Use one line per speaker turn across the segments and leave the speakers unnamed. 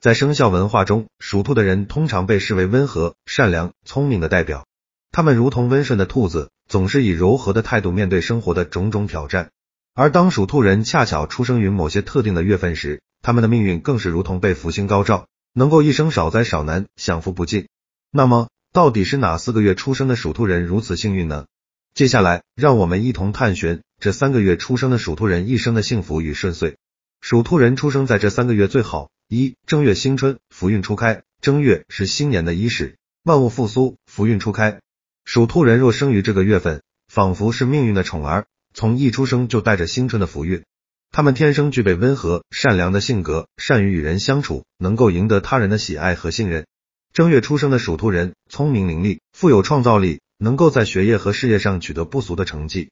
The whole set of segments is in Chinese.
在生肖文化中，属兔的人通常被视为温和、善良、聪明的代表。他们如同温顺的兔子，总是以柔和的态度面对生活的种种挑战。而当属兔人恰巧出生于某些特定的月份时，他们的命运更是如同被福星高照，能够一生少灾少难，享福不尽。那么，到底是哪四个月出生的属兔人如此幸运呢？接下来，让我们一同探寻这三个月出生的属兔人一生的幸福与顺遂。属兔人出生在这三个月最好。一正月新春，福运初开。正月是新年的伊始，万物复苏，福运初开。属兔人若生于这个月份，仿佛是命运的宠儿，从一出生就带着新春的福运。他们天生具备温和、善良的性格，善于与人相处，能够赢得他人的喜爱和信任。正月出生的属兔人，聪明伶俐，富有创造力，能够在学业和事业上取得不俗的成绩。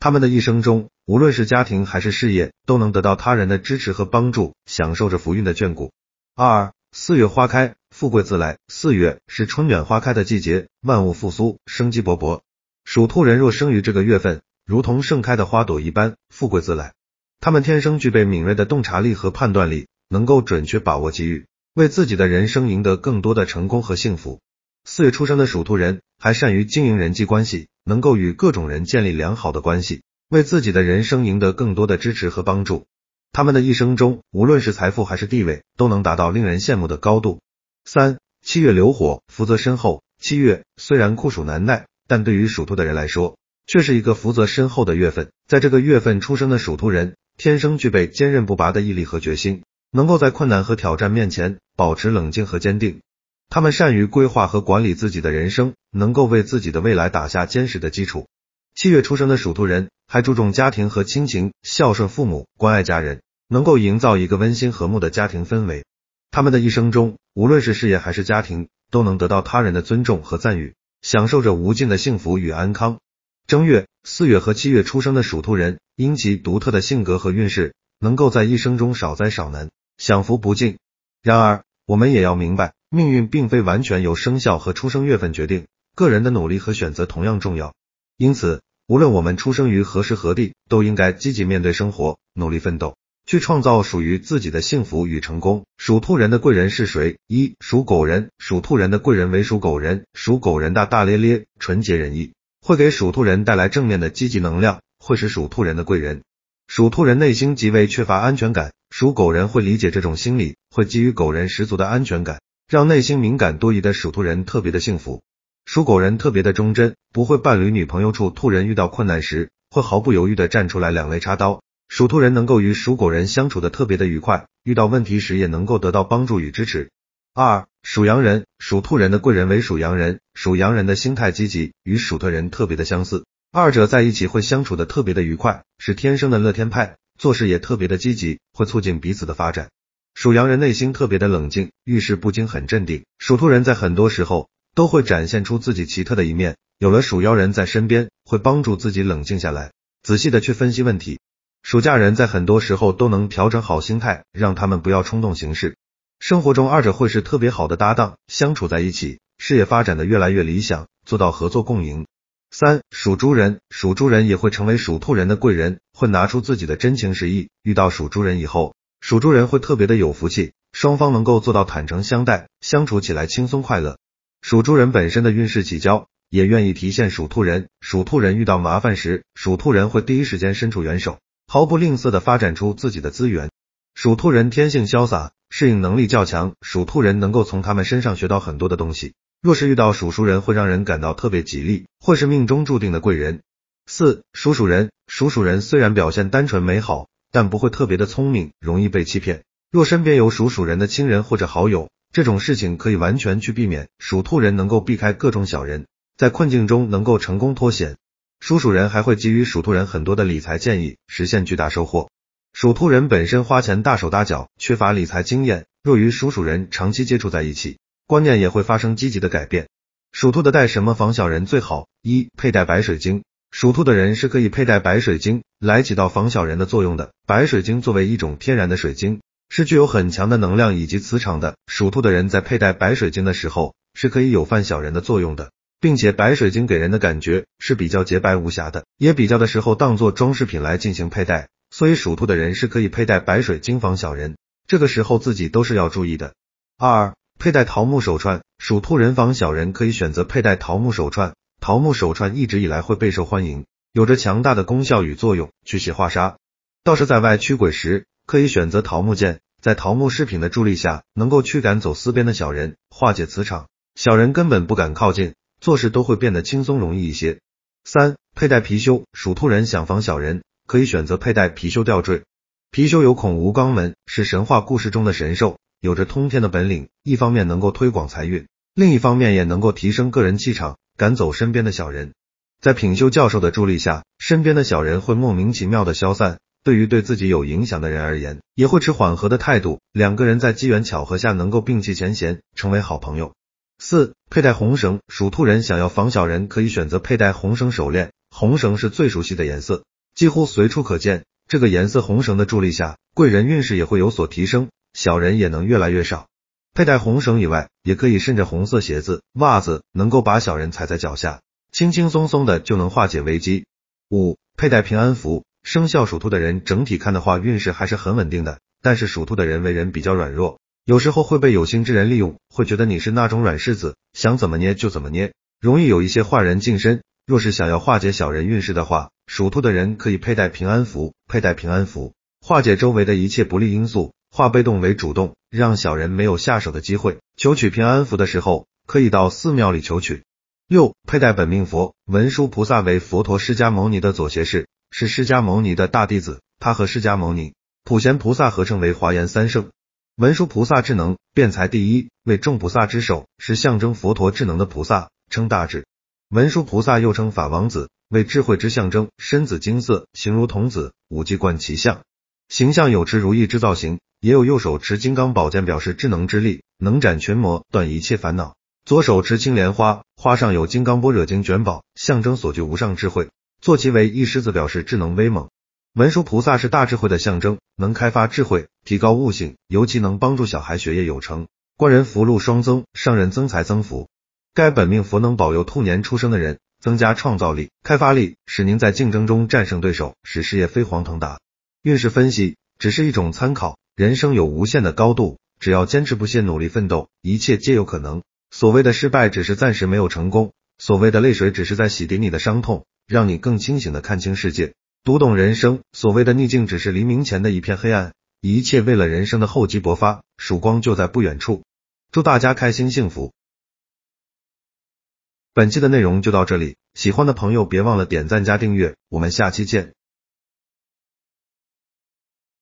他们的一生中，无论是家庭还是事业，都能得到他人的支持和帮助，享受着福运的眷顾。二四月花开，富贵自来。四月是春暖花开的季节，万物复苏，生机勃勃。属兔人若生于这个月份，如同盛开的花朵一般，富贵自来。他们天生具备敏锐的洞察力和判断力，能够准确把握机遇，为自己的人生赢得更多的成功和幸福。四月出生的属兔人还善于经营人际关系。能够与各种人建立良好的关系，为自己的人生赢得更多的支持和帮助。他们的一生中，无论是财富还是地位，都能达到令人羡慕的高度。三七月流火，福泽深厚。七月虽然酷暑难耐，但对于属兔的人来说，却是一个福泽深厚的月份。在这个月份出生的属兔人，天生具备坚韧不拔的毅力和决心，能够在困难和挑战面前保持冷静和坚定。他们善于规划和管理自己的人生，能够为自己的未来打下坚实的基础。七月出生的属兔人还注重家庭和亲情，孝顺父母，关爱家人，能够营造一个温馨和睦的家庭氛围。他们的一生中，无论是事业还是家庭，都能得到他人的尊重和赞誉，享受着无尽的幸福与安康。正月、四月和七月出生的属兔人，因其独特的性格和运势，能够在一生中少灾少难，享福不尽。然而，我们也要明白。命运并非完全由生肖和出生月份决定，个人的努力和选择同样重要。因此，无论我们出生于何时何地，都应该积极面对生活，努力奋斗，去创造属于自己的幸福与成功。属兔人的贵人是谁？一属狗人。属兔人的贵人为属狗人。属狗人大大咧咧，纯洁仁义，会给属兔人带来正面的积极能量，会是属兔人的贵人。属兔人内心极为缺乏安全感，属狗人会理解这种心理，会给予狗人十足的安全感。让内心敏感多疑的属兔人特别的幸福，属狗人特别的忠贞，不会伴侣女朋友处。兔人遇到困难时，会毫不犹豫的站出来两肋插刀。属兔人能够与属狗人相处的特别的愉快，遇到问题时也能够得到帮助与支持。二属羊人，属兔人的贵人为属羊人，属羊人的心态积极，与属兔人特别的相似，二者在一起会相处的特别的愉快，是天生的乐天派，做事也特别的积极，会促进彼此的发展。属羊人内心特别的冷静，遇事不惊，很镇定。属兔人在很多时候都会展现出自己奇特的一面，有了属妖人在身边，会帮助自己冷静下来，仔细的去分析问题。属嫁人在很多时候都能调整好心态，让他们不要冲动行事。生活中二者会是特别好的搭档，相处在一起，事业发展的越来越理想，做到合作共赢。三属猪人，属猪人也会成为属兔人的贵人，会拿出自己的真情实意，遇到属猪人以后。属猪人会特别的有福气，双方能够做到坦诚相待，相处起来轻松快乐。属猪人本身的运势起交，也愿意提现属兔人。属兔人遇到麻烦时，属兔人会第一时间伸出援手，毫不吝啬的发展出自己的资源。属兔人天性潇洒，适应能力较强，属兔人能够从他们身上学到很多的东西。若是遇到属鼠人，会让人感到特别吉利，或是命中注定的贵人。四属鼠人，属鼠人虽然表现单纯美好。但不会特别的聪明，容易被欺骗。若身边有属鼠人的亲人或者好友，这种事情可以完全去避免。属兔人能够避开各种小人，在困境中能够成功脱险。属鼠人还会给予属兔人很多的理财建议，实现巨大收获。属兔人本身花钱大手大脚，缺乏理财经验，若与属鼠人长期接触在一起，观念也会发生积极的改变。属兔的带什么防小人最好？一，佩戴白水晶。属兔的人是可以佩戴白水晶来起到防小人的作用的。白水晶作为一种天然的水晶，是具有很强的能量以及磁场的。属兔的人在佩戴白水晶的时候，是可以有犯小人的作用的，并且白水晶给人的感觉是比较洁白无瑕的，也比较的时候当做装饰品来进行佩戴。所以属兔的人是可以佩戴白水晶防小人，这个时候自己都是要注意的。二、佩戴桃木手串，属兔人防小人可以选择佩戴桃木手串。桃木手串一直以来会备受欢迎，有着强大的功效与作用，驱邪化煞。道士在外驱鬼时，可以选择桃木剑，在桃木饰品的助力下，能够驱赶走四边的小人，化解磁场，小人根本不敢靠近，做事都会变得轻松容易一些。三、佩戴貔貅，属兔人想防小人，可以选择佩戴貔貅吊坠。貔貅有孔无肛门，是神话故事中的神兽，有着通天的本领，一方面能够推广财运，另一方面也能够提升个人气场。赶走身边的小人，在品修教授的助力下，身边的小人会莫名其妙的消散。对于对自己有影响的人而言，也会持缓和的态度。两个人在机缘巧合下，能够摒弃前嫌，成为好朋友。四、佩戴红绳，属兔人想要防小人，可以选择佩戴红绳手链。红绳是最熟悉的颜色，几乎随处可见。这个颜色红绳的助力下，贵人运势也会有所提升，小人也能越来越少。佩戴红绳以外，也可以顺着红色鞋子、袜子，能够把小人踩在脚下，轻轻松松的就能化解危机。五、佩戴平安符。生肖属兔的人整体看的话，运势还是很稳定的。但是属兔的人为人比较软弱，有时候会被有心之人利用，会觉得你是那种软柿子，想怎么捏就怎么捏，容易有一些坏人近身。若是想要化解小人运势的话，属兔的人可以佩戴平安符，佩戴平安符，化解周围的一切不利因素。化被动为主动，让小人没有下手的机会。求取平安符的时候，可以到寺庙里求取。六、佩戴本命佛文殊菩萨为佛陀释迦牟尼的左胁侍，是释迦牟尼的大弟子。他和释迦牟尼、普贤菩萨合称为华严三圣。文殊菩萨智能辩才第一，为众菩萨之首，是象征佛陀智能的菩萨，称大智。文殊菩萨又称法王子，为智慧之象征，身紫金色，形如童子，五季冠其相。形象有持如意之造型，也有右手持金刚宝剑，表示智能之力，能斩群魔，断一切烦恼；左手持青莲花，花上有金刚般若经卷宝，象征所具无上智慧。坐骑为一狮子，表示智能威猛。文殊菩萨是大智慧的象征，能开发智慧，提高悟性，尤其能帮助小孩学业有成，官人福禄双增，商人增财增福。该本命佛能保佑兔年出生的人增加创造力、开发力，使您在竞争中战胜对手，使事业飞黄腾达。运势分析只是一种参考，人生有无限的高度，只要坚持不懈努力奋斗，一切皆有可能。所谓的失败，只是暂时没有成功；所谓的泪水，只是在洗涤你的伤痛，让你更清醒的看清世界，读懂人生。所谓的逆境，只是黎明前的一片黑暗，一切为了人生的厚积薄发，曙光就在不远处。祝大家开心幸福。本期的内容就到这里，喜欢的朋友别忘了点赞加订阅，我们下期见。